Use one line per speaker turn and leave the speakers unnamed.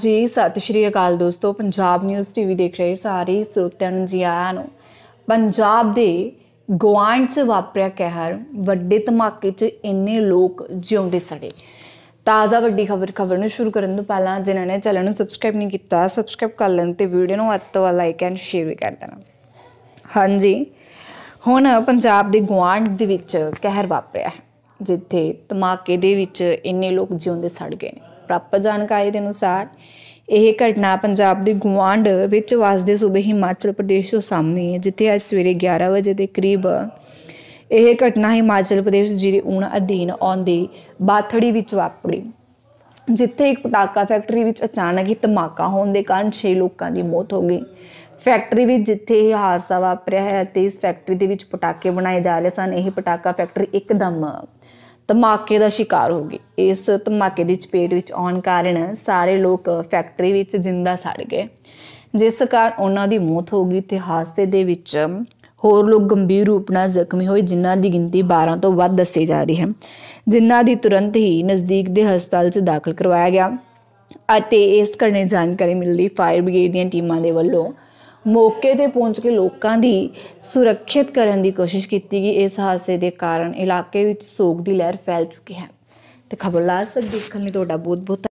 ਜੀ ਸਤਿ ਸ਼੍ਰੀ ਅਕਾਲ ਦੋਸਤੋ ਪੰਜਾਬ ਨਿਊਜ਼ ਟੀਵੀ ਦੇਖ ਰਹੇ ਸਾਰੇ ਸਰੋਤਿਆਂ ਨੂੰ ਜੀ ਆਇਆਂ ਨੂੰ ਪੰਜਾਬ ਦੇ ਗਵਾਂਡ 'ਚ ਵਾਪਰਿਆ ਕਹਿਰ ਵੱਡੇ ਧਮਾਕੇ 'ਚ ਇੰਨੇ ਲੋਕ ਜਿਉਂਦੇ ਸੜੇ ਤਾਜ਼ਾ ਵੱਡੀ ਖਬਰ ਖਬਰ ਨੂੰ ਸ਼ੁਰੂ ਕਰਨ ਤੋਂ ਪਹਿਲਾਂ ਜਿਨ੍ਹਾਂ ਨੇ ਚੈਨਲ ਨੂੰ ਸਬਸਕ੍ਰਾਈਬ ਨਹੀਂ ਕੀਤਾ ਸਬਸਕ੍ਰਾਈਬ ਕਰ ਲੈਣ ਤੇ ਵੀਡੀਓ ਨੂੰ ਅੱਤ ਵਾਲਾ ਲਾਈਕ ਐਂਡ ਸ਼ੇਅਰ ਵੀ ਕਰ ਦੇਣਾ ਹਾਂਜੀ ਹੁਣ ਪੰਜਾਬ ਦੇ ਗਵਾਂਡ ਦੇ ਵਿੱਚ ਕਹਿਰ ਵਾਪਰਿਆ ਹੈ ਜਿੱਥੇ ਧਮਾਕੇ ਦੇ ਵਿੱਚ ਇੰਨੇ ਲੋਕ ਜਿਉਂਦੇ ਸੜ ਗਏ ਨੇ ਪ੍ਰਾਪਤ ਜਾਣਕਾਰੀ ਦੇ ਅਨੁਸਾਰ ਇਹ ਘਟਨਾ ਪੰਜਾਬ ਦੇ ਗੁਆਂਡ ਵਿੱਚ ਵਸਦੇ ਸੂਬੇ ਹਿਮਾਚਲ ਪ੍ਰਦੇਸ਼ ਤੋਂ ਸਾਹਮਣੇ ਹੈ ਜਿੱਥੇ ਅੱਜ ਸਵੇਰੇ 11 ਵਜੇ ਦੇ ਕਰੀਬ ਇਹ ਘਟਨਾ ਹਿਮਾਚਲ ਪ੍ਰਦੇਸ਼ ਜ਼ਿਲ੍ਹੇ ਊਣਾ ਅਧੀਨ ਆਉਂਦੇ ਬਾਥੜੀ ਵਿੱਚ ਵਾਪਰੀ ਜਿੱਥੇ ਇੱਕ ਪਟਾਕਾ ਫੈਕਟਰੀ ਵਿੱਚ ਅਚਾਨਕ ਹੀ ਧਮਾਕਾ ਹੋਣ ਦੇ ਕਾਰਨ 6 ਲੋਕਾਂ ਦੀ ਮੌਤ ਹੋ ਗਈ ਫੈਕਟਰੀ ਵਿੱਚ ਜਿੱਥੇ ਇਹ ਹਾਦਸਾ ਵਾਪਰਿਆ ਹੈ ਤੇ ਇਸ ਫੈਕਟਰੀ ਦੇ ਵਿੱਚ ਪਟਾਕੇ ਬਣਾਏ ਜਾ ਰਹੇ ਸਨ ਇਹ ਪਟਾਕਾ ਫੈਕਟਰੀ ਇੱਕਦਮ ਧਮਾਕੇ ਦਾ ਸ਼ਿਕਾਰ ਹੋ ਗਈ ਇਸ ਧਮਾਕੇ ਦੀ ਚਪੇਟ ਵਿੱਚ ਆਉਣ ਕਾਰਨ ਸਾਰੇ ਲੋਕ ਫੈਕਟਰੀ ਵਿੱਚ ਜਿੰਦਾ ਸੜ ਗਏ ਜਿਸ ਕਾਰਨ ਉਹਨਾਂ ਦੀ ਮੌਤ ਹੋ ਗਈ ਤੇ ਹਾਦਸੇ ਦੇ ਵਿੱਚ ਹੋਰ ਲੋਕ ਗੰਭੀਰ ਰੂਪ ਨਾਲ ਜ਼ਖਮੀ ਹੋਏ ਜਿਨ੍ਹਾਂ ਦੀ ਗਿਣਤੀ 12 ਤੋਂ ਵੱਧ ਦੱਸੀ ਜਾ ਰਹੀ ਹੈ ਜਿਨ੍ਹਾਂ ਦੀ ਤੁਰੰਤ ਹੀ ਨਜ਼ਦੀਕ ਦੇ ਹਸਪਤਾਲ 'ਚ ਦਾਖਲ ਕਰਵਾਇਆ ਗਿਆ ਅਤੇ ਇਸ ਕਰਨੇ ਜਾਣਕਾਰੀ ਮਿਲਦੀ ਫਾਇਰ ਬ੍ਰਿਗੇਡ ਦੀਆਂ ਟੀਮਾਂ ਦੇ ਵੱਲੋਂ ਮੌਕੇ ਤੇ ਪਹੁੰਚ ਕੇ ਲੋਕਾਂ ਦੀ ਸੁਰੱਖਿਅਤ ਕਰਨ ਦੀ ਕੋਸ਼ਿਸ਼ ਕੀਤੀ ਗਈ ਇਸ ਹਾਦਸੇ ਦੇ ਕਾਰਨ ਇਲਾਕੇ ਵਿੱਚ ਸੋਗ ਦੀ ਲਹਿਰ ਫੈਲ ਚੁੱਕੀ ਹੈ ਤੇ ਖਬਰ ਲਾਸਕ ਦੇਖਣ ਲਈ ਤੁਹਾਡਾ ਬਹੁਤ ਬਹੁਤ